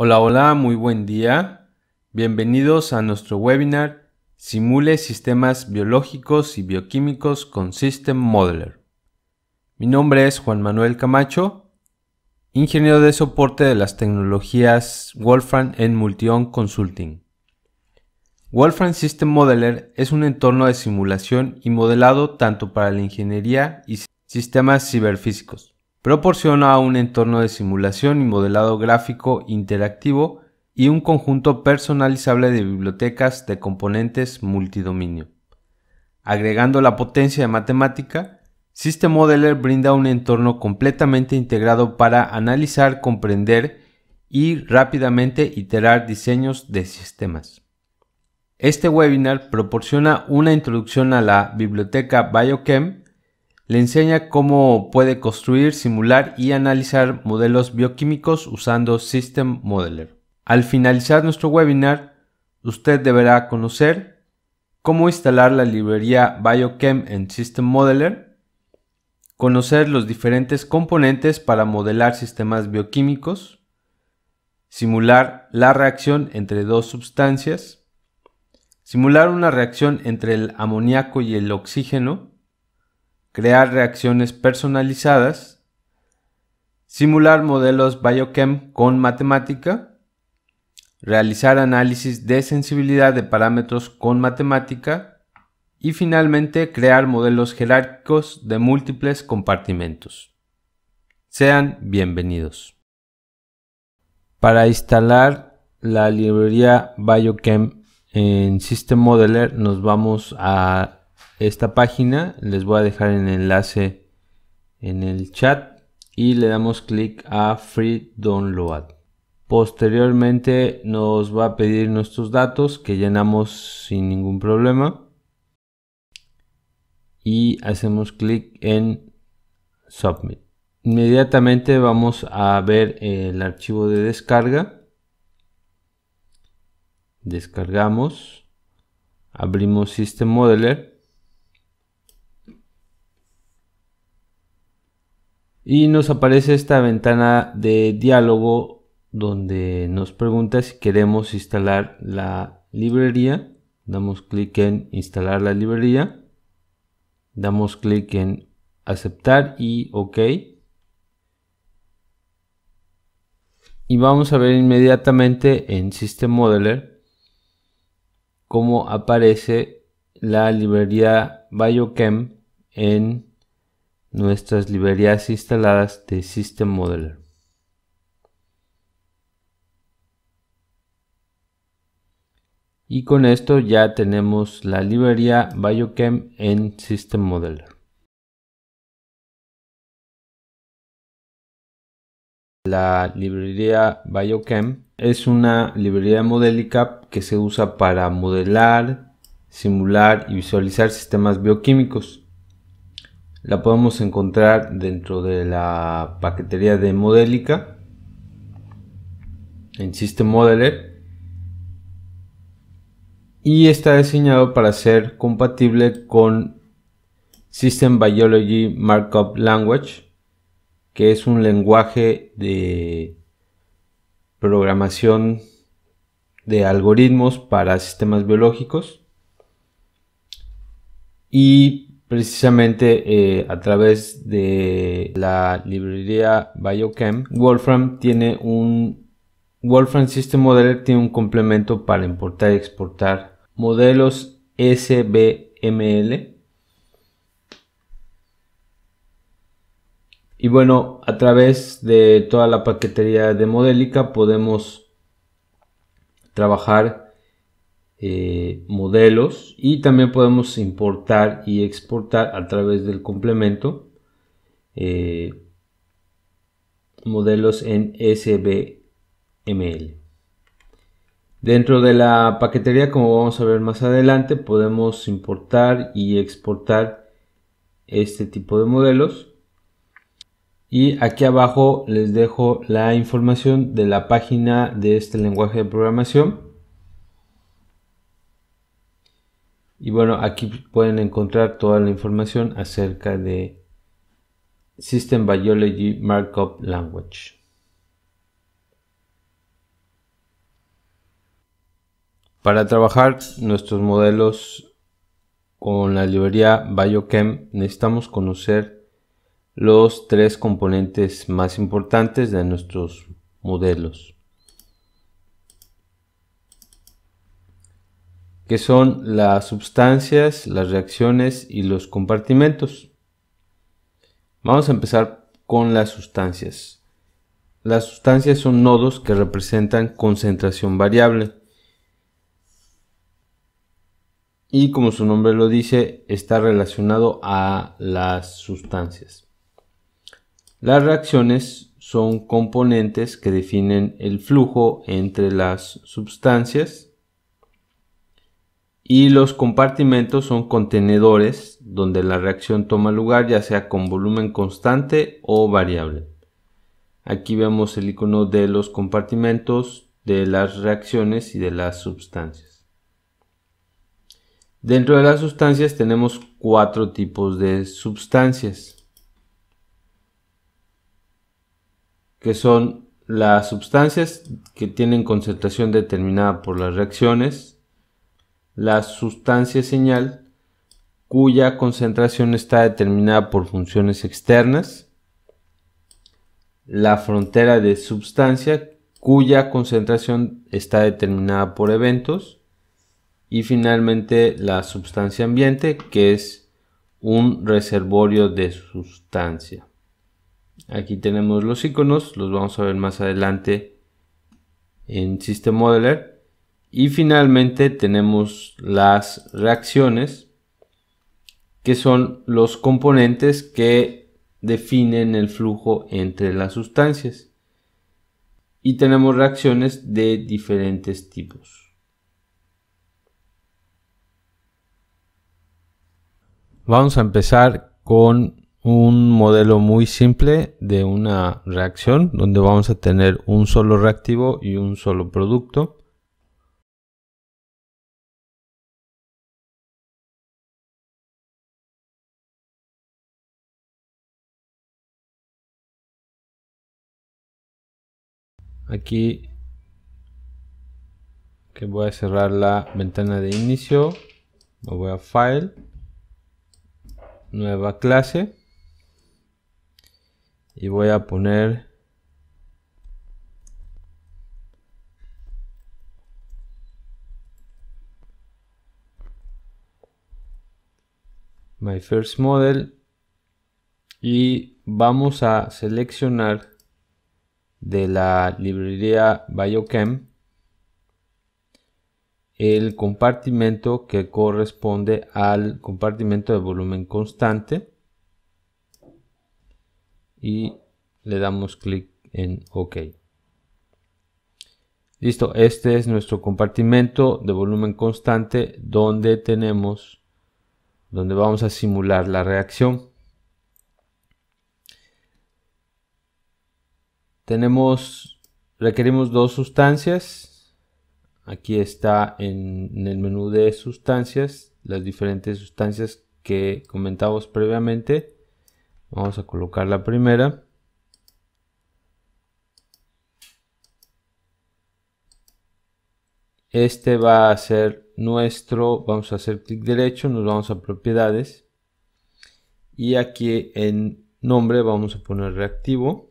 Hola, hola, muy buen día. Bienvenidos a nuestro webinar Simule sistemas biológicos y bioquímicos con System Modeler. Mi nombre es Juan Manuel Camacho, ingeniero de soporte de las tecnologías Wolfram en Multion Consulting. Wolfram System Modeler es un entorno de simulación y modelado tanto para la ingeniería y sistemas ciberfísicos Proporciona un entorno de simulación y modelado gráfico interactivo y un conjunto personalizable de bibliotecas de componentes multidominio. Agregando la potencia de matemática, System Modeler brinda un entorno completamente integrado para analizar, comprender y rápidamente iterar diseños de sistemas. Este webinar proporciona una introducción a la biblioteca BioChem le enseña cómo puede construir, simular y analizar modelos bioquímicos usando System Modeler. Al finalizar nuestro webinar, usted deberá conocer cómo instalar la librería BioChem en System Modeler, conocer los diferentes componentes para modelar sistemas bioquímicos, simular la reacción entre dos sustancias, simular una reacción entre el amoníaco y el oxígeno, crear reacciones personalizadas, simular modelos biochem con matemática, realizar análisis de sensibilidad de parámetros con matemática y finalmente crear modelos jerárquicos de múltiples compartimentos. Sean bienvenidos. Para instalar la librería BioChem en System Modeler nos vamos a esta página. Les voy a dejar el enlace en el chat y le damos clic a Free Download. Posteriormente nos va a pedir nuestros datos que llenamos sin ningún problema. Y hacemos clic en Submit. Inmediatamente vamos a ver el archivo de descarga. Descargamos. Abrimos System Modeler y nos aparece esta ventana de diálogo donde nos pregunta si queremos instalar la librería. Damos clic en instalar la librería. Damos clic en aceptar y OK. Y vamos a ver inmediatamente en System Modeler cómo aparece la librería BioChem en nuestras librerías instaladas de System Modeler. Y con esto ya tenemos la librería Biochem en System Modeler. La librería Biochem es una librería modélica que se usa para modelar, simular y visualizar sistemas bioquímicos la podemos encontrar dentro de la paquetería de Modélica en System Modeler y está diseñado para ser compatible con System Biology Markup Language que es un lenguaje de programación de algoritmos para sistemas biológicos y Precisamente eh, a través de la librería BioChem, Wolfram tiene un Wolfram System Modeler tiene un complemento para importar y exportar modelos SBML. Y bueno, a través de toda la paquetería de Modélica podemos trabajar eh, modelos y también podemos importar y exportar a través del complemento eh, modelos en SBML. Dentro de la paquetería, como vamos a ver más adelante, podemos importar y exportar este tipo de modelos. Y aquí abajo les dejo la información de la página de este lenguaje de programación Y bueno, aquí pueden encontrar toda la información acerca de System Biology Markup Language. Para trabajar nuestros modelos con la librería BioChem necesitamos conocer los tres componentes más importantes de nuestros modelos. que son las sustancias, las reacciones y los compartimentos. Vamos a empezar con las sustancias. Las sustancias son nodos que representan concentración variable. Y como su nombre lo dice, está relacionado a las sustancias. Las reacciones son componentes que definen el flujo entre las sustancias y los compartimentos son contenedores donde la reacción toma lugar ya sea con volumen constante o variable. Aquí vemos el icono de los compartimentos, de las reacciones y de las sustancias. Dentro de las sustancias tenemos cuatro tipos de sustancias, que son las sustancias que tienen concentración determinada por las reacciones, la sustancia señal cuya concentración está determinada por funciones externas, la frontera de sustancia cuya concentración está determinada por eventos y finalmente la sustancia ambiente que es un reservorio de sustancia. Aquí tenemos los iconos, los vamos a ver más adelante en System Modeler. Y finalmente tenemos las reacciones, que son los componentes que definen el flujo entre las sustancias. Y tenemos reacciones de diferentes tipos. Vamos a empezar con un modelo muy simple de una reacción donde vamos a tener un solo reactivo y un solo producto. aquí que voy a cerrar la ventana de inicio me voy a file nueva clase y voy a poner my first model y vamos a seleccionar de la librería Biochem el compartimento que corresponde al compartimento de volumen constante y le damos clic en OK. Listo, este es nuestro compartimento de volumen constante donde tenemos, donde vamos a simular la reacción. tenemos, requerimos dos sustancias. Aquí está en, el menú de sustancias, las diferentes sustancias que comentamos previamente. Vamos a colocar la primera. Este va a ser nuestro, vamos a hacer clic derecho, nos vamos a propiedades y aquí en nombre vamos a poner reactivo.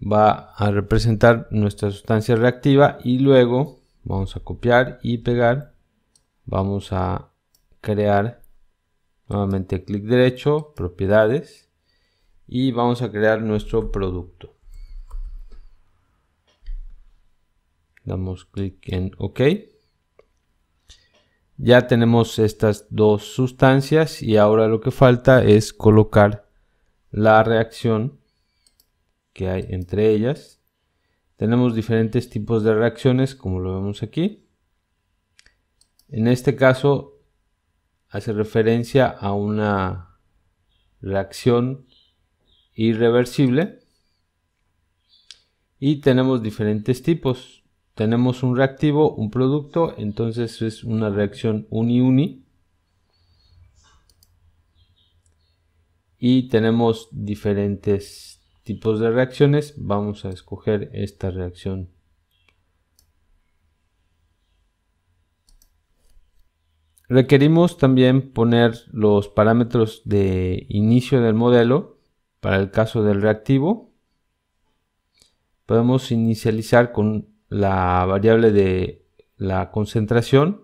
va a representar nuestra sustancia reactiva y luego vamos a copiar y pegar vamos a crear nuevamente clic derecho propiedades y vamos a crear nuestro producto damos clic en ok ya tenemos estas dos sustancias y ahora lo que falta es colocar la reacción que hay entre ellas. Tenemos diferentes tipos de reacciones, como lo vemos aquí. En este caso, hace referencia a una reacción irreversible. Y tenemos diferentes tipos. Tenemos un reactivo, un producto, entonces es una reacción uni-uni. Y tenemos diferentes tipos de reacciones, vamos a escoger esta reacción. Requerimos también poner los parámetros de inicio del modelo para el caso del reactivo. Podemos inicializar con la variable de la concentración.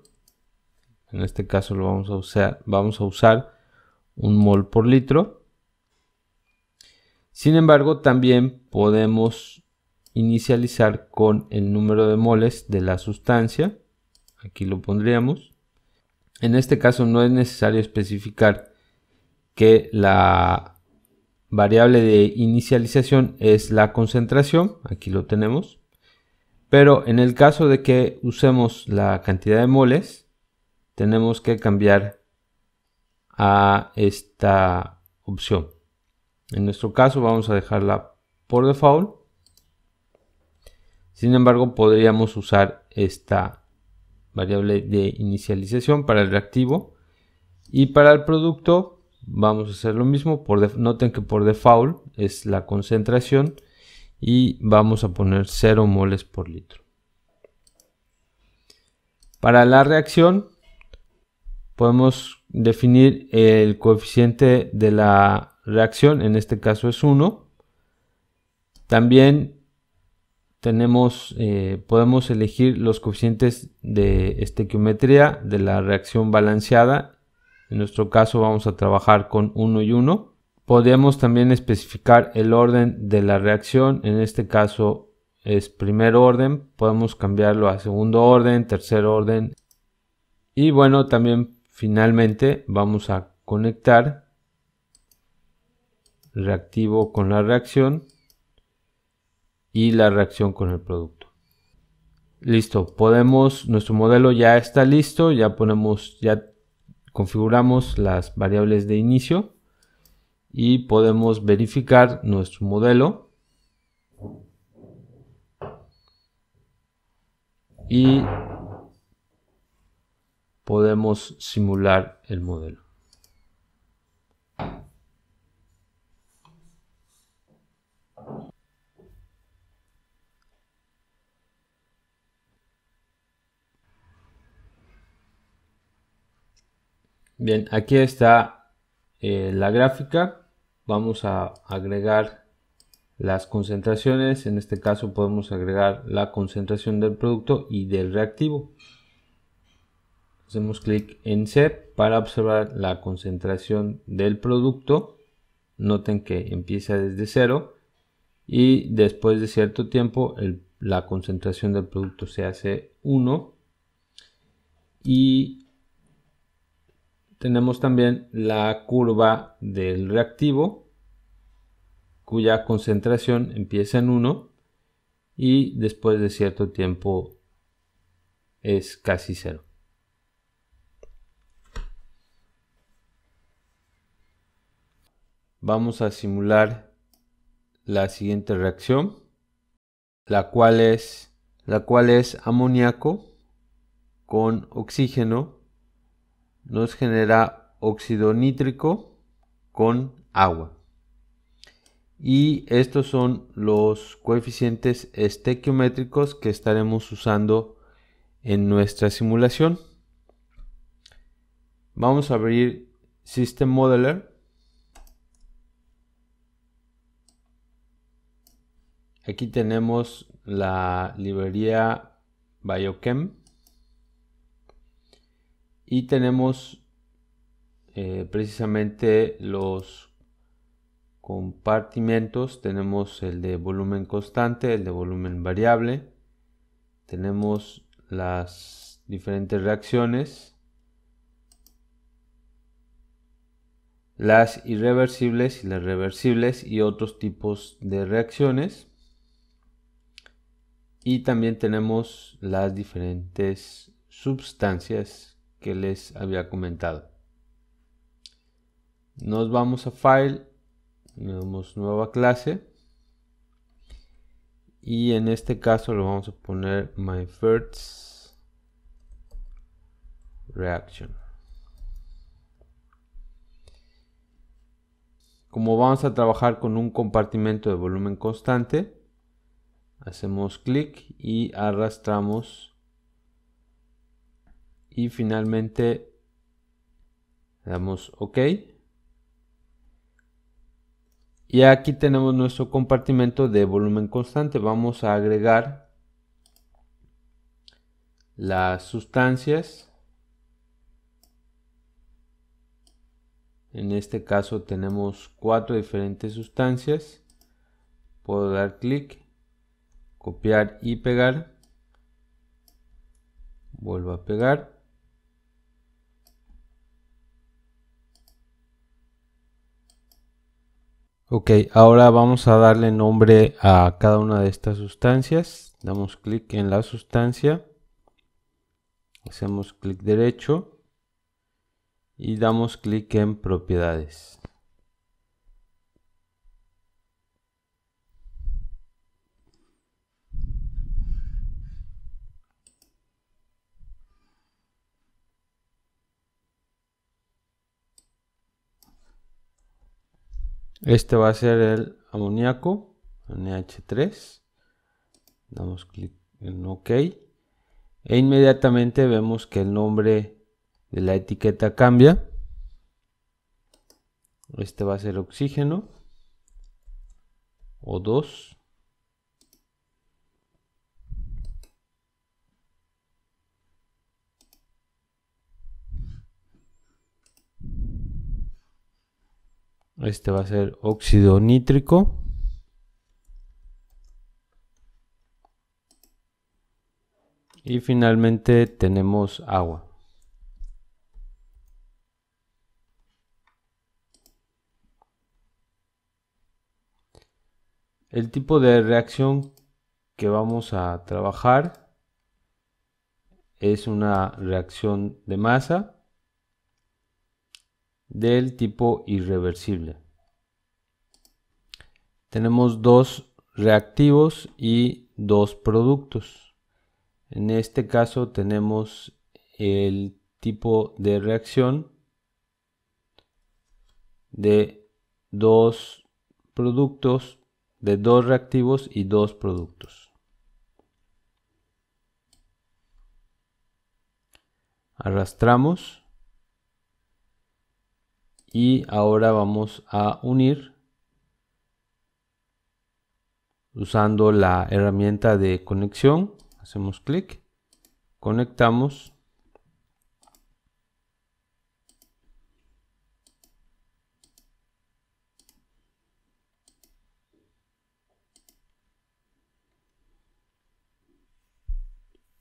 En este caso lo vamos a usar, vamos a usar un mol por litro. Sin embargo, también podemos inicializar con el número de moles de la sustancia. Aquí lo pondríamos. En este caso no es necesario especificar que la variable de inicialización es la concentración. Aquí lo tenemos. Pero en el caso de que usemos la cantidad de moles, tenemos que cambiar a esta opción. En nuestro caso vamos a dejarla por default. Sin embargo, podríamos usar esta variable de inicialización para el reactivo. Y para el producto vamos a hacer lo mismo. Por noten que por default es la concentración y vamos a poner 0 moles por litro. Para la reacción podemos definir el coeficiente de la reacción, en este caso es 1. También tenemos, eh, podemos elegir los coeficientes de estequiometría de la reacción balanceada. En nuestro caso vamos a trabajar con 1 y 1. podríamos también especificar el orden de la reacción, en este caso es primer orden, podemos cambiarlo a segundo orden, tercer orden. Y bueno, también finalmente vamos a conectar reactivo con la reacción y la reacción con el producto. Listo, podemos, nuestro modelo ya está listo, ya ponemos, ya configuramos las variables de inicio y podemos verificar nuestro modelo y podemos simular el modelo. Bien, aquí está eh, la gráfica. Vamos a agregar las concentraciones. En este caso podemos agregar la concentración del producto y del reactivo. Hacemos clic en C para observar la concentración del producto. Noten que empieza desde cero y después de cierto tiempo la concentración del producto se hace 1 y tenemos también la curva del reactivo, cuya concentración empieza en 1 y después de cierto tiempo es casi cero. Vamos a simular la siguiente reacción, la cual es, la cual es amoníaco con oxígeno nos genera óxido nítrico con agua. Y estos son los coeficientes estequiométricos que estaremos usando en nuestra simulación. Vamos a abrir System Modeler. Aquí tenemos la librería Biochem y tenemos eh, precisamente los compartimentos tenemos el de volumen constante el de volumen variable tenemos las diferentes reacciones las irreversibles y las reversibles y otros tipos de reacciones y también tenemos las diferentes sustancias que les había comentado. Nos vamos a File, le damos nueva clase y en este caso Lo vamos a poner my first reaction. Como vamos a trabajar con un compartimento de volumen constante, hacemos clic y arrastramos y finalmente damos OK. Y aquí tenemos nuestro compartimento de volumen constante. Vamos a agregar las sustancias. En este caso tenemos cuatro diferentes sustancias. Puedo dar clic, copiar y pegar. Vuelvo a pegar. Ok, ahora vamos a darle nombre a cada una de estas sustancias. Damos clic en la sustancia. Hacemos clic derecho. Y damos clic en propiedades. Este va a ser el amoníaco, NH3. Damos clic en OK. E inmediatamente vemos que el nombre de la etiqueta cambia. Este va a ser oxígeno. O2. Este va a ser óxido nítrico. Y finalmente tenemos agua. El tipo de reacción que vamos a trabajar es una reacción de masa del tipo irreversible. Tenemos dos reactivos y dos productos. En este caso tenemos el tipo de reacción de dos productos, de dos reactivos y dos productos. Arrastramos y ahora vamos a unir usando la herramienta de conexión hacemos clic conectamos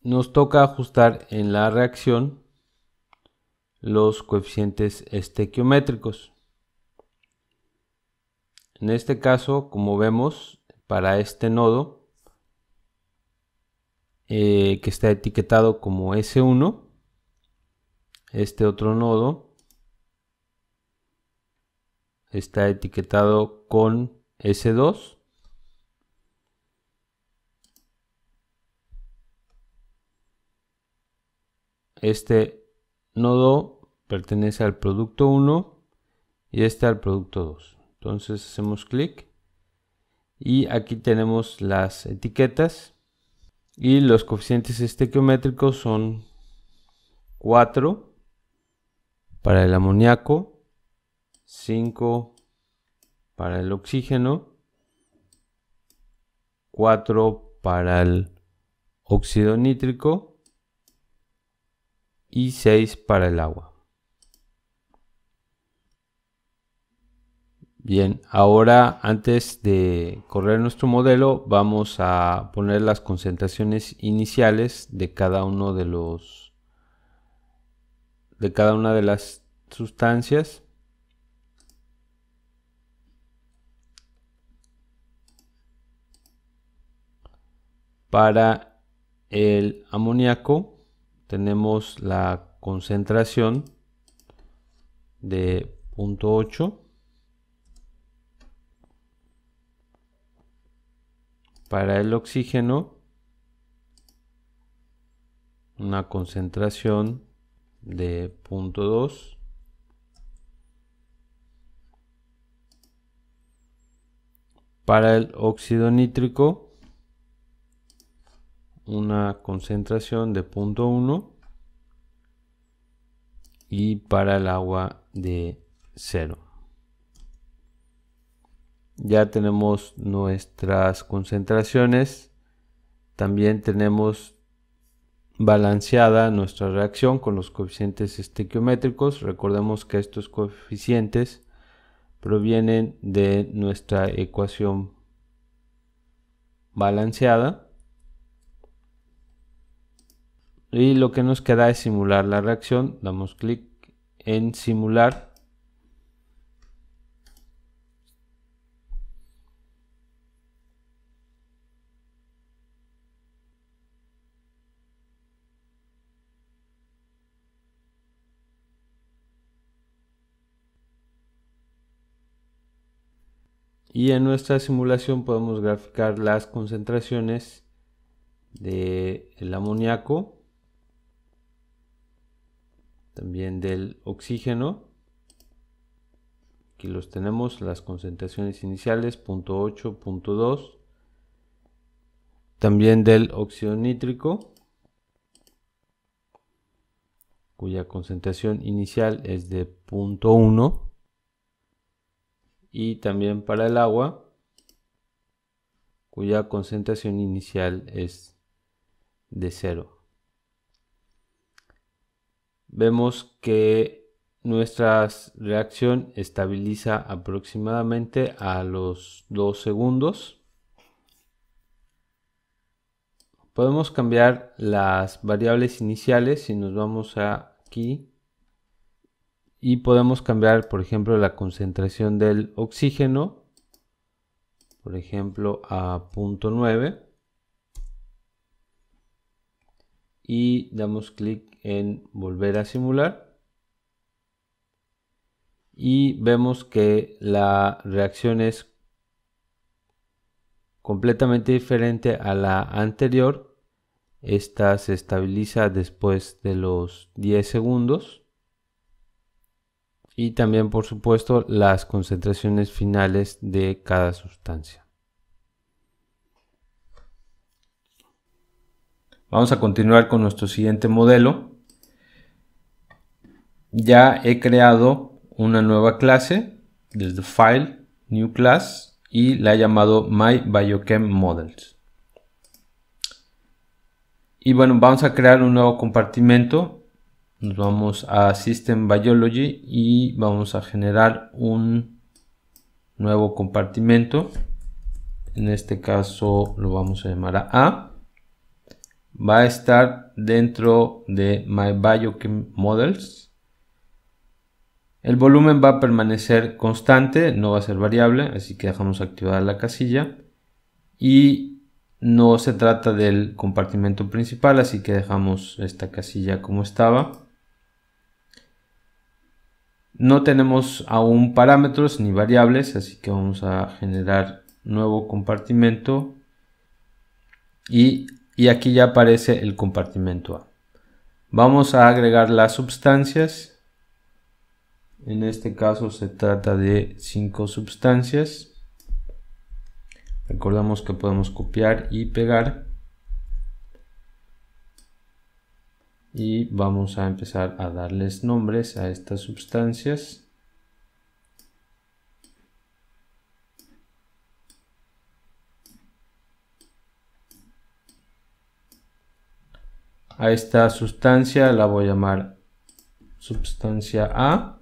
nos toca ajustar en la reacción los coeficientes estequiométricos. En este caso, como vemos, para este nodo eh, que está etiquetado como S1, este otro nodo está etiquetado con S2 este nodo pertenece al producto 1 y este al producto 2. Entonces hacemos clic y aquí tenemos las etiquetas y los coeficientes estequiométricos son 4 para el amoníaco, 5 para el oxígeno, 4 para el óxido nítrico y 6 para el agua. Bien, ahora antes de correr nuestro modelo vamos a poner las concentraciones iniciales de cada uno de los de cada una de las sustancias. Para el amoníaco tenemos la concentración de 0.8 para el oxígeno una concentración de 0.2 para el óxido nítrico una concentración de 0.1 y para el agua de 0 ya tenemos nuestras concentraciones, también tenemos balanceada nuestra reacción con los coeficientes estequiométricos. Recordemos que estos coeficientes provienen de nuestra ecuación balanceada. Y lo que nos queda es simular la reacción. Damos clic en simular y en nuestra simulación podemos graficar las concentraciones del amoníaco, también del oxígeno. Aquí los tenemos, las concentraciones iniciales, 0.8, 0.2. También del óxido nítrico, cuya concentración inicial es de 0.1 y también para el agua cuya concentración inicial es de cero. Vemos que nuestra reacción estabiliza aproximadamente a los 2 segundos. Podemos cambiar las variables iniciales si nos vamos aquí y podemos cambiar, por ejemplo, la concentración del oxígeno, por ejemplo, a 0.9 y damos clic en volver a simular y vemos que la reacción es completamente diferente a la anterior. Esta se estabiliza después de los 10 segundos y también por supuesto las concentraciones finales de cada sustancia. Vamos a continuar con nuestro siguiente modelo. Ya he creado una nueva clase desde File, New Class y la he llamado My Biochem Models. Y bueno, vamos a crear un nuevo compartimento nos vamos a System Biology y vamos a generar un nuevo compartimento. En este caso lo vamos a llamar a A. Va a estar dentro de My El volumen va a permanecer constante, no va a ser variable, así que dejamos activada la casilla. Y no se trata del compartimento principal, así que dejamos esta casilla como estaba. No tenemos aún parámetros ni variables, así que vamos a generar nuevo compartimento y, aquí ya aparece el compartimento A. Vamos a agregar las sustancias. En este caso se trata de 5 sustancias. Recordamos que podemos copiar y pegar. y vamos a empezar a darles nombres a estas sustancias. A esta sustancia la voy a llamar sustancia A.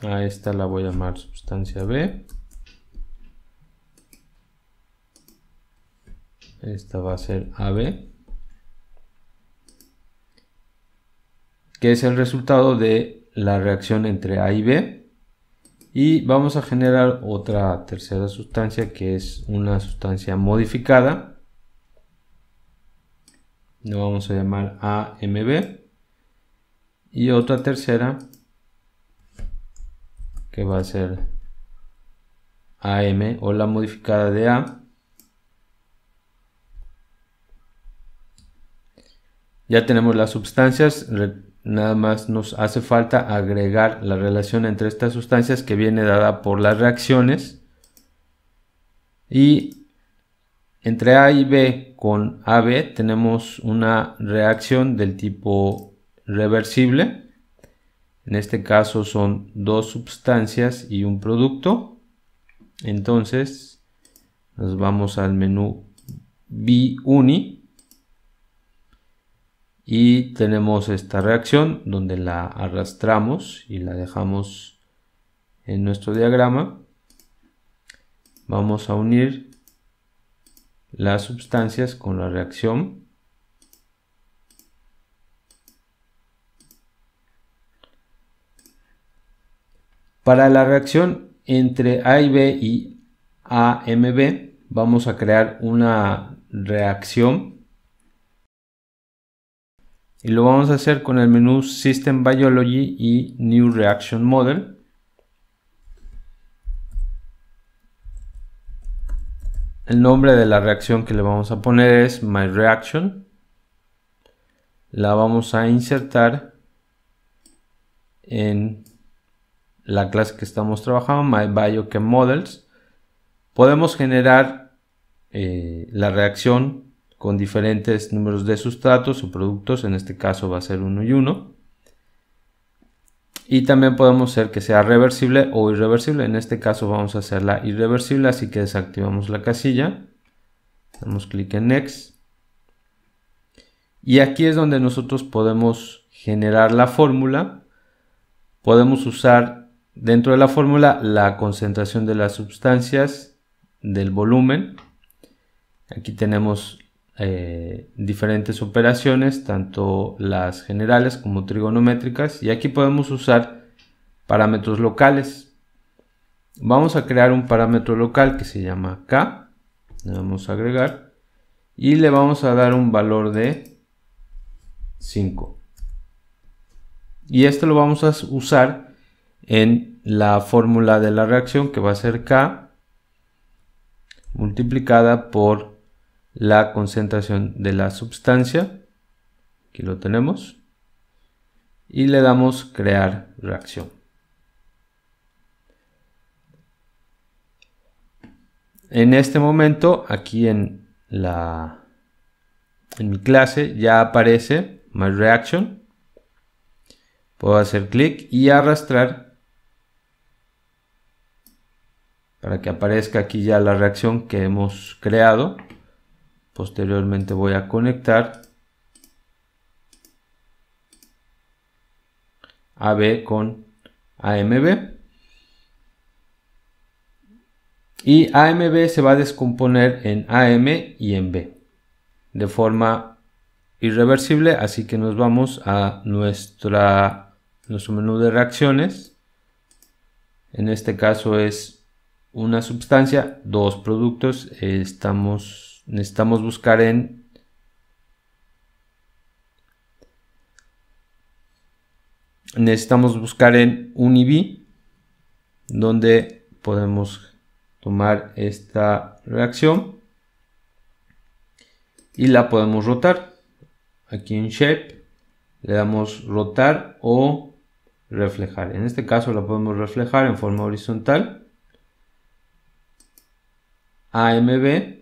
A esta la voy a llamar sustancia B. Esta va a ser AB. Que es el resultado de la reacción entre A y B. Y vamos a generar otra tercera sustancia que es una sustancia modificada. la vamos a llamar AMB. Y otra tercera que va a ser AM o la modificada de A Ya tenemos las sustancias, nada más nos hace falta agregar la relación entre estas sustancias que viene dada por las reacciones. Y entre A y B con AB tenemos una reacción del tipo reversible. En este caso son dos sustancias y un producto. Entonces nos vamos al menú B-Uni y tenemos esta reacción donde la arrastramos y la dejamos en nuestro diagrama. Vamos a unir las sustancias con la reacción. Para la reacción entre A y B y AMB vamos a crear una reacción y lo vamos a hacer con el menú System Biology y New Reaction Model. El nombre de la reacción que le vamos a poner es My Reaction. La vamos a insertar en la clase que estamos trabajando, My Biochem Models. Podemos generar eh, la reacción con diferentes números de sustratos o productos, en este caso va a ser 1 y 1. Y también podemos hacer que sea reversible o irreversible, en este caso vamos a hacerla irreversible, así que desactivamos la casilla, damos clic en Next. Y aquí es donde nosotros podemos generar la fórmula, podemos usar dentro de la fórmula la concentración de las sustancias, del volumen, aquí tenemos eh, diferentes operaciones, tanto las generales como trigonométricas, y aquí podemos usar parámetros locales. Vamos a crear un parámetro local que se llama k, le vamos a agregar, y le vamos a dar un valor de 5. Y esto lo vamos a usar en la fórmula de la reacción que va a ser k multiplicada por la concentración de la sustancia. Aquí lo tenemos. Y le damos crear reacción. En este momento, aquí en la en mi clase ya aparece my reaction. Puedo hacer clic y arrastrar para que aparezca aquí ya la reacción que hemos creado posteriormente voy a conectar AB con AMB y AMB se va a descomponer en AM y en B de forma irreversible así que nos vamos a nuestra nuestro menú de reacciones en este caso es una sustancia dos productos estamos necesitamos buscar en necesitamos buscar en UniB donde podemos tomar esta reacción y la podemos rotar aquí en shape le damos rotar o reflejar en este caso la podemos reflejar en forma horizontal AMB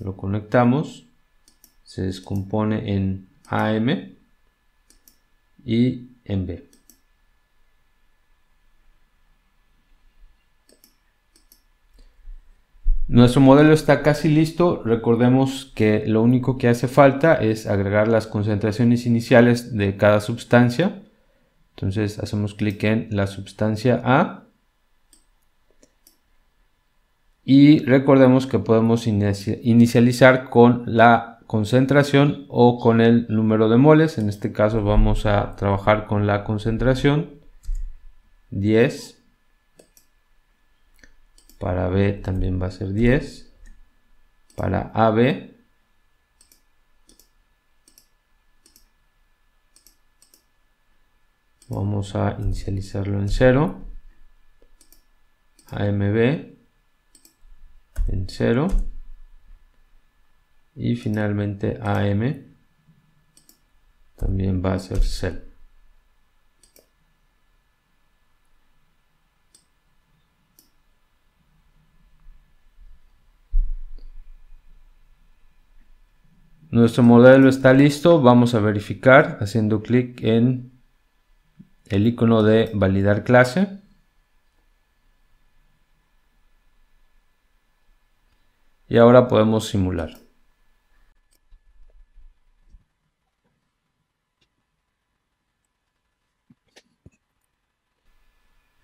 lo conectamos, se descompone en AM y en B. Nuestro modelo está casi listo, recordemos que lo único que hace falta es agregar las concentraciones iniciales de cada sustancia. Entonces hacemos clic en la sustancia A y recordemos que podemos inicializar con la concentración o con el número de moles. En este caso vamos a trabajar con la concentración 10. Para B también va a ser 10. Para AB vamos a inicializarlo en 0. AMB en 0 y finalmente AM también va a ser cell. Nuestro modelo está listo, vamos a verificar haciendo clic en el icono de validar clase. Y ahora podemos simular.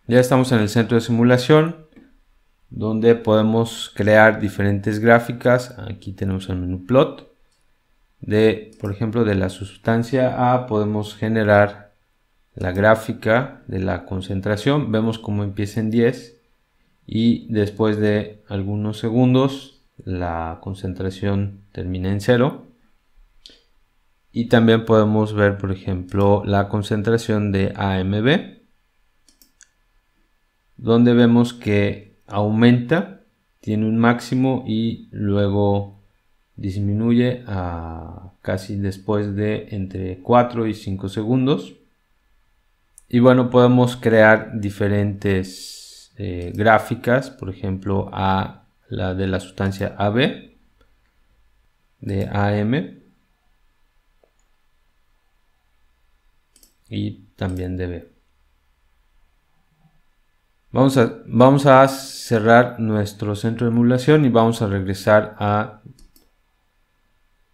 Ya estamos en el centro de simulación donde podemos crear diferentes gráficas. Aquí tenemos el menú plot. De, por ejemplo, de la sustancia A podemos generar la gráfica de la concentración. Vemos cómo empieza en 10 y después de algunos segundos la concentración termina en cero. Y también podemos ver, por ejemplo, la concentración de AMB, donde vemos que aumenta, tiene un máximo y luego disminuye a casi después de entre 4 y 5 segundos. Y bueno, podemos crear diferentes eh, gráficas, por ejemplo, a la de la sustancia AB, de AM y también de B. Vamos a, vamos a cerrar nuestro centro de emulación y vamos a regresar a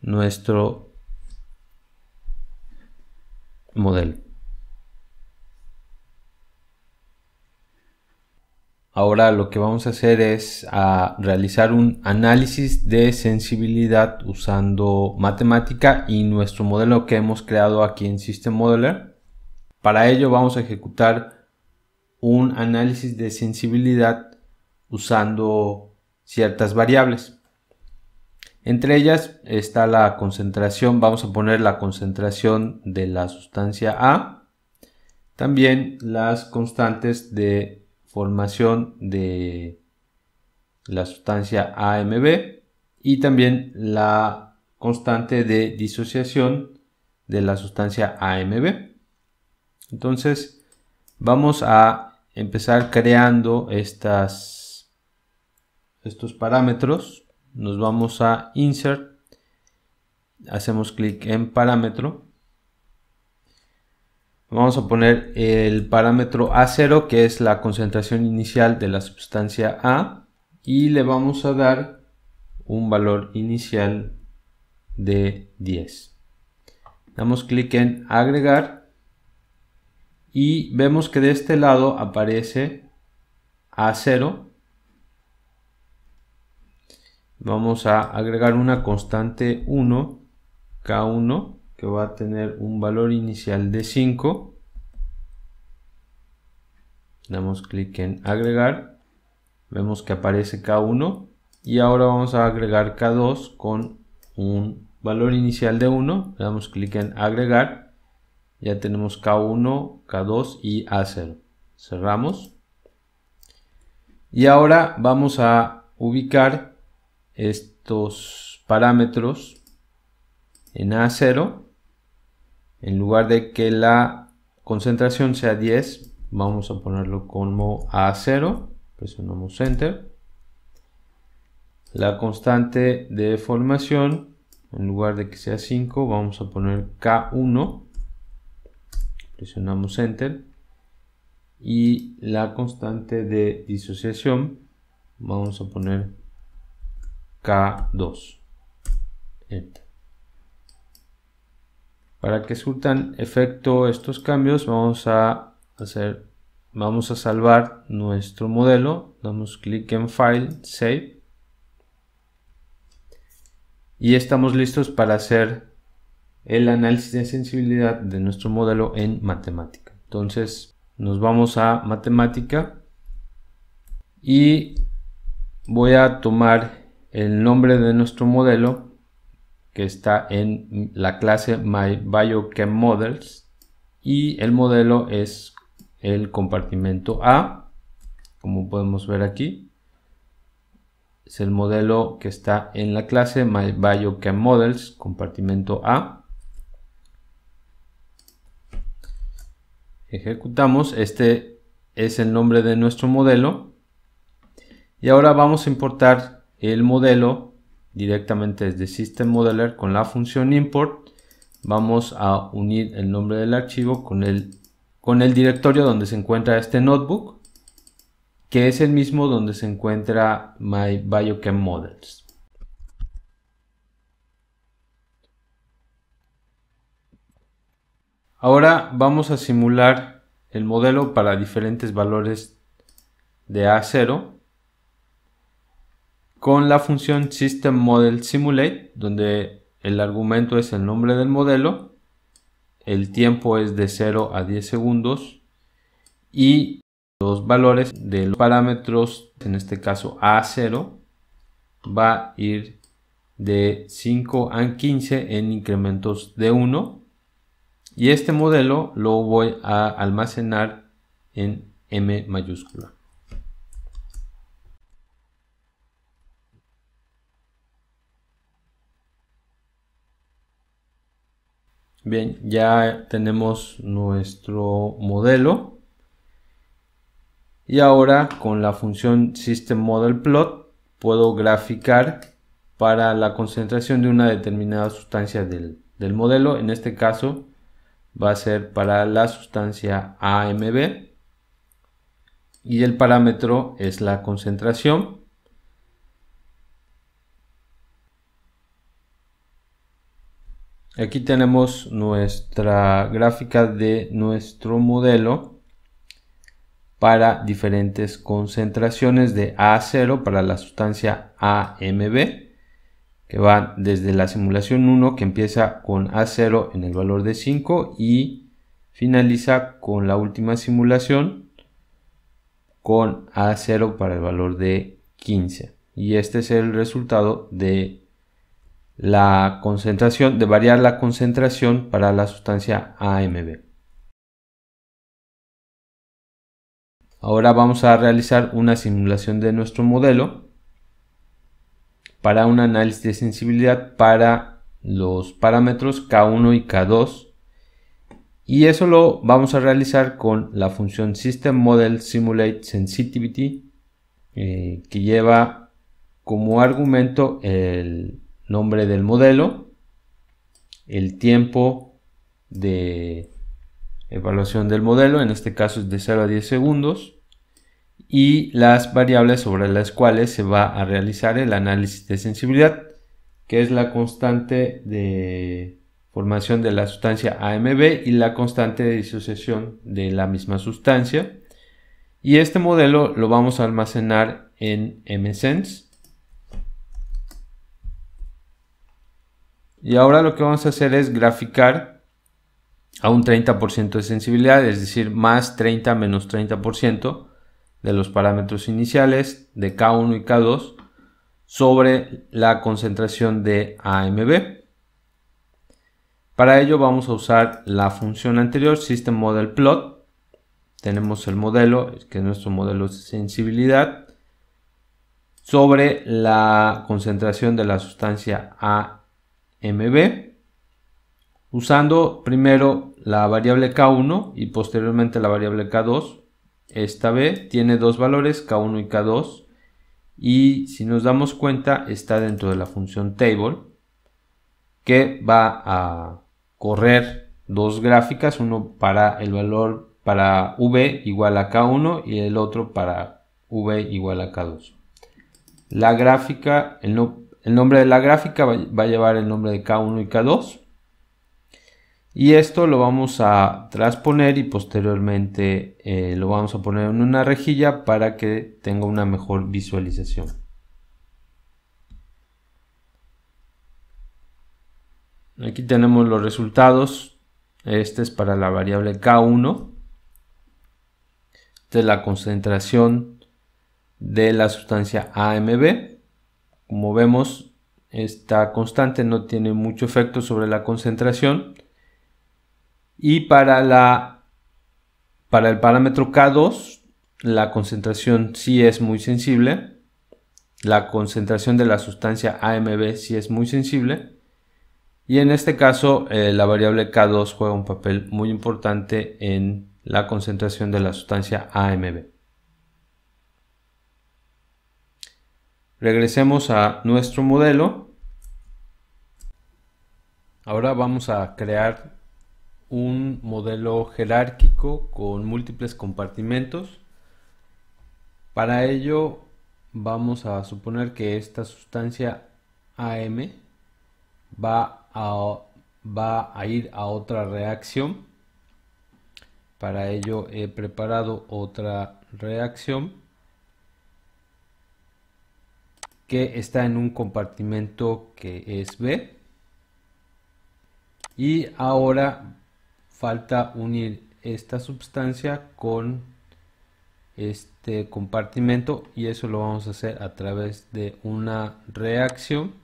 nuestro modelo. Ahora lo que vamos a hacer es ah, realizar un análisis de sensibilidad usando matemática y nuestro modelo que hemos creado aquí en System Modeler. Para ello vamos a ejecutar un análisis de sensibilidad usando ciertas variables. Entre ellas está la concentración, vamos a poner la concentración de la sustancia A, también las constantes de formación de la sustancia AMB y también la constante de disociación de la sustancia AMB. Entonces vamos a empezar creando estas, estos parámetros. Nos vamos a insert, hacemos clic en parámetro Vamos a poner el parámetro A0, que es la concentración inicial de la sustancia A, y le vamos a dar un valor inicial de 10. Damos clic en agregar y vemos que de este lado aparece A0. Vamos a agregar una constante 1, K1, que va a tener un valor inicial de 5 damos clic en agregar vemos que aparece K1 y ahora vamos a agregar K2 con un valor inicial de 1 le damos clic en agregar ya tenemos K1, K2 y A0 cerramos y ahora vamos a ubicar estos parámetros en A0 en lugar de que la concentración sea 10, vamos a ponerlo como A0. Presionamos Enter. La constante de formación, en lugar de que sea 5, vamos a poner K1. Presionamos Enter. Y la constante de disociación, vamos a poner K2. Para que surtan efecto estos cambios vamos a hacer, vamos a salvar nuestro modelo, damos clic en File, Save y estamos listos para hacer el análisis de sensibilidad de nuestro modelo en matemática. Entonces nos vamos a matemática y voy a tomar el nombre de nuestro modelo que está en la clase My y el modelo es el compartimento A, como podemos ver aquí. Es el modelo que está en la clase My compartimento A. Ejecutamos, este es el nombre de nuestro modelo. Y ahora vamos a importar el modelo directamente desde System Modeler con la función import vamos a unir el nombre del archivo con el, con el directorio donde se encuentra este notebook que es el mismo donde se encuentra My Biochem Models. Ahora vamos a simular el modelo para diferentes valores de A0 con la función System Model Simulate, donde el argumento es el nombre del modelo, el tiempo es de 0 a 10 segundos y los valores de los parámetros, en este caso A0, va a ir de 5 a 15 en incrementos de 1 y este modelo lo voy a almacenar en M mayúscula. Bien, ya tenemos nuestro modelo. Y ahora con la función System Model Plot puedo graficar para la concentración de una determinada sustancia del, del modelo. En este caso va a ser para la sustancia AMB. Y el parámetro es la concentración. Aquí tenemos nuestra gráfica de nuestro modelo para diferentes concentraciones de A0 para la sustancia AMB que va desde la simulación 1 que empieza con A0 en el valor de 5 y finaliza con la última simulación con A0 para el valor de 15 y este es el resultado de la concentración, de variar la concentración para la sustancia AMB. Ahora vamos a realizar una simulación de nuestro modelo para un análisis de sensibilidad para los parámetros K1 y K2 y eso lo vamos a realizar con la función System Model Simulate Sensitivity eh, que lleva como argumento el nombre del modelo, el tiempo de evaluación del modelo, en este caso es de 0 a 10 segundos, y las variables sobre las cuales se va a realizar el análisis de sensibilidad, que es la constante de formación de la sustancia AMB y la constante de disociación de la misma sustancia. Y este modelo lo vamos a almacenar en MSense Y ahora lo que vamos a hacer es graficar a un 30% de sensibilidad, es decir, más 30 menos 30% de los parámetros iniciales de K1 y K2 sobre la concentración de AMB. Para ello vamos a usar la función anterior, System Model Plot. Tenemos el modelo, que es nuestro modelo de sensibilidad, sobre la concentración de la sustancia A MB usando primero la variable K1 y posteriormente la variable K2. Esta B tiene dos valores, K1 y K2. Y si nos damos cuenta, está dentro de la función table que va a correr dos gráficas, uno para el valor para V igual a K1 y el otro para V igual a K2. La gráfica, el no el nombre de la gráfica va a llevar el nombre de K1 y K2. Y esto lo vamos a transponer y posteriormente eh, lo vamos a poner en una rejilla para que tenga una mejor visualización. Aquí tenemos los resultados. Este es para la variable K1. Esta es la concentración de la sustancia AMB. Como vemos, esta constante no tiene mucho efecto sobre la concentración. Y para, la, para el parámetro K2, la concentración sí es muy sensible. La concentración de la sustancia AMB sí es muy sensible. Y en este caso, eh, la variable K2 juega un papel muy importante en la concentración de la sustancia AMB. Regresemos a nuestro modelo. Ahora vamos a crear un modelo jerárquico con múltiples compartimentos. Para ello vamos a suponer que esta sustancia AM va a, va a ir a otra reacción. Para ello he preparado otra reacción que está en un compartimento que es B. Y ahora falta unir esta sustancia con este compartimento y eso lo vamos a hacer a través de una reacción.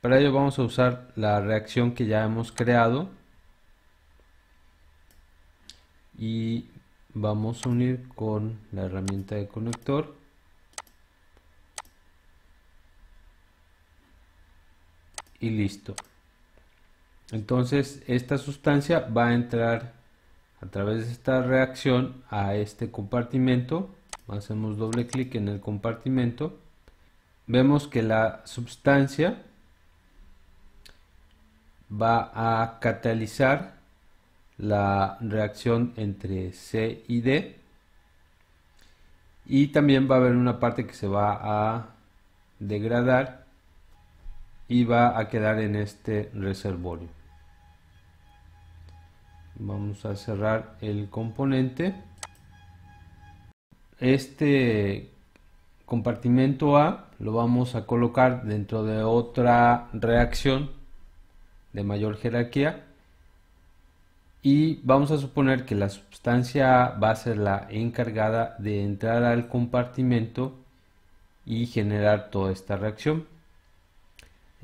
Para ello vamos a usar la reacción que ya hemos creado y vamos a unir con la herramienta de conector y listo. Entonces esta sustancia va a entrar a través de esta reacción a este compartimento. Hacemos doble clic en el compartimento. Vemos que la sustancia va a catalizar la reacción entre C y D y también va a haber una parte que se va a degradar y va a quedar en este reservorio. Vamos a cerrar el componente. Este compartimento A lo vamos a colocar dentro de otra reacción de mayor jerarquía y vamos a suponer que la sustancia A va a ser la encargada de entrar al compartimento y generar toda esta reacción.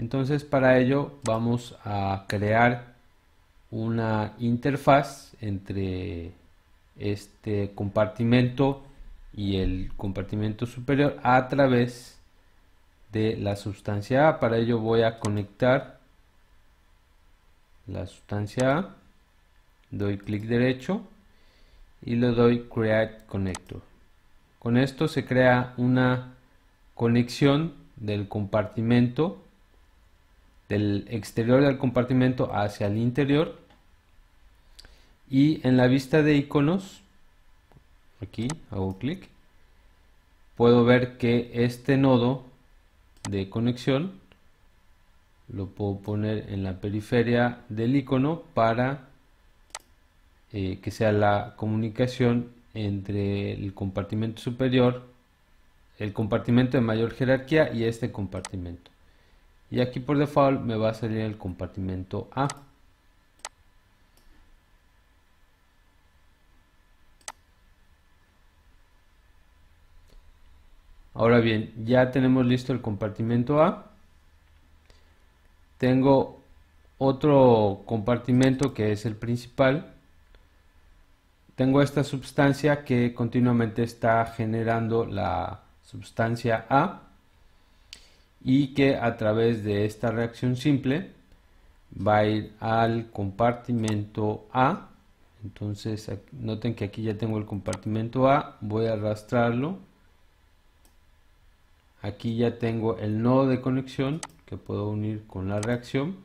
Entonces para ello vamos a crear una interfaz entre este compartimento y el compartimento superior a través de la sustancia A. Para ello voy a conectar la sustancia A, doy clic derecho y le doy Create Connector. Con esto se crea una conexión del compartimento del exterior del compartimento hacia el interior. Y en la vista de iconos, aquí hago clic, puedo ver que este nodo de conexión lo puedo poner en la periferia del icono para eh, que sea la comunicación entre el compartimento superior, el compartimento de mayor jerarquía y este compartimento y aquí por default me va a salir el compartimento A ahora bien ya tenemos listo el compartimento A tengo otro compartimento que es el principal tengo esta sustancia que continuamente está generando la sustancia A y que a través de esta reacción simple va a ir al compartimento A. Entonces noten que aquí ya tengo el compartimento A, voy a arrastrarlo. Aquí ya tengo el nodo de conexión que puedo unir con la reacción.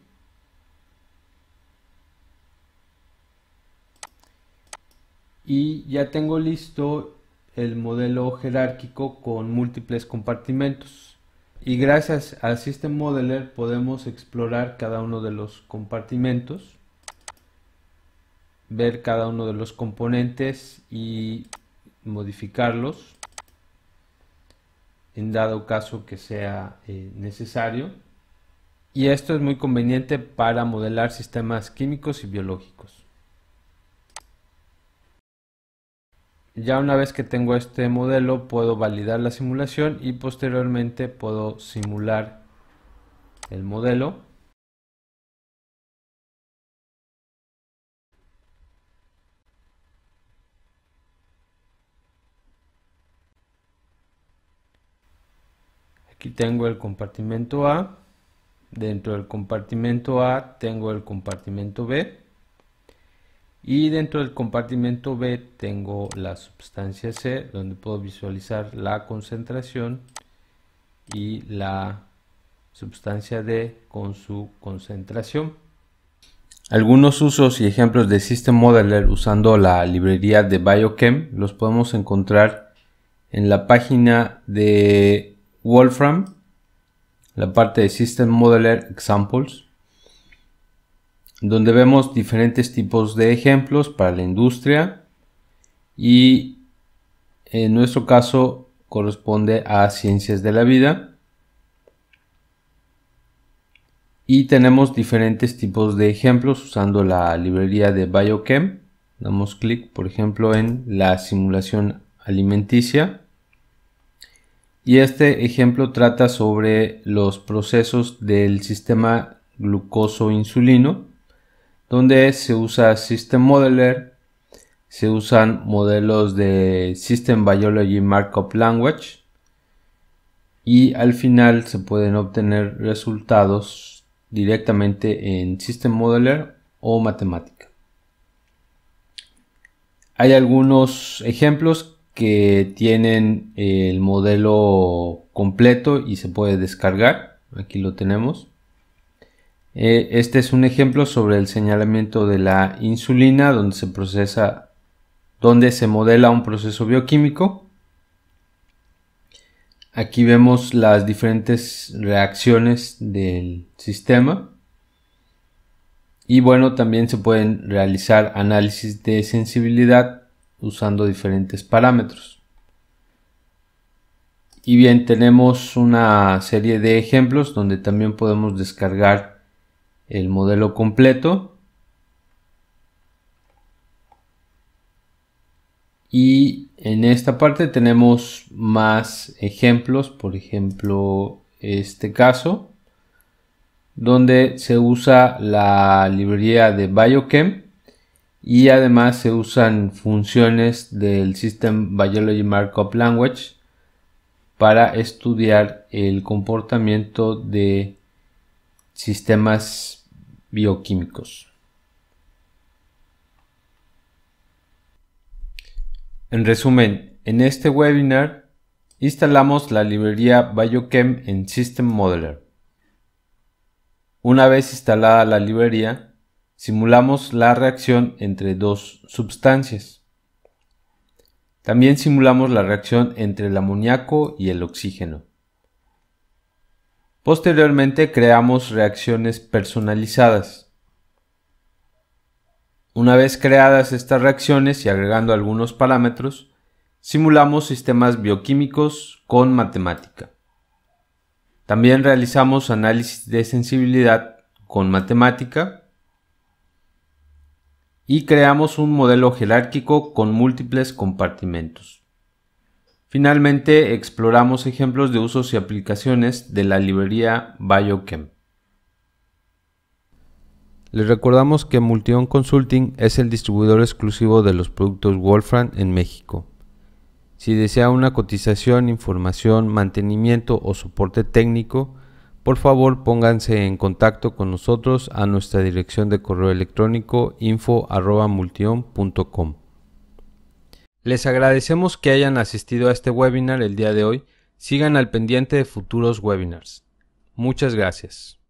Y ya tengo listo el modelo jerárquico con múltiples compartimentos. Y gracias al System Modeler podemos explorar cada uno de los compartimentos, ver cada uno de los componentes y modificarlos en dado caso que sea eh, necesario. Y esto es muy conveniente para modelar sistemas químicos y biológicos. Ya una vez que tengo este modelo puedo validar la simulación y posteriormente puedo simular el modelo. Aquí tengo el compartimento A. Dentro del compartimento A tengo el compartimento B y dentro del compartimento B tengo la sustancia C donde puedo visualizar la concentración y la sustancia D con su concentración. Algunos usos y ejemplos de System Modeler usando la librería de Biochem los podemos encontrar en la página de Wolfram, la parte de System Modeler Examples donde vemos diferentes tipos de ejemplos para la industria y en nuestro caso corresponde a ciencias de la vida y tenemos diferentes tipos de ejemplos usando la librería de biochem damos clic por ejemplo en la simulación alimenticia y este ejemplo trata sobre los procesos del sistema glucoso insulino donde se usa System Modeler, se usan modelos de System Biology Markup Language y al final se pueden obtener resultados directamente en System Modeler o matemática. Hay algunos ejemplos que tienen el modelo completo y se puede descargar. Aquí lo tenemos. Eh, este es un ejemplo sobre el señalamiento de la insulina, donde se procesa, donde se modela un proceso bioquímico. Aquí vemos las diferentes reacciones del sistema. Y bueno, también se pueden realizar análisis de sensibilidad usando diferentes parámetros. Y bien, tenemos una serie de ejemplos donde también podemos descargar el modelo completo y en esta parte tenemos más ejemplos por ejemplo este caso donde se usa la librería de biochem y además se usan funciones del System Biology Markup Language para estudiar el comportamiento de sistemas bioquímicos. En resumen, en este webinar instalamos la librería BioChem en System Modeler. Una vez instalada la librería, simulamos la reacción entre dos sustancias. También simulamos la reacción entre el amoníaco y el oxígeno. Posteriormente creamos reacciones personalizadas. Una vez creadas estas reacciones y agregando algunos parámetros, simulamos sistemas bioquímicos con matemática. También realizamos análisis de sensibilidad con matemática y creamos un modelo jerárquico con múltiples compartimentos. Finalmente, exploramos ejemplos de usos y aplicaciones de la librería BioChem. Les recordamos que Multion Consulting es el distribuidor exclusivo de los productos Wolfram en México. Si desea una cotización, información, mantenimiento o soporte técnico, por favor pónganse en contacto con nosotros a nuestra dirección de correo electrónico info.multion.com. Les agradecemos que hayan asistido a este webinar el día de hoy. Sigan al pendiente de futuros webinars. Muchas gracias.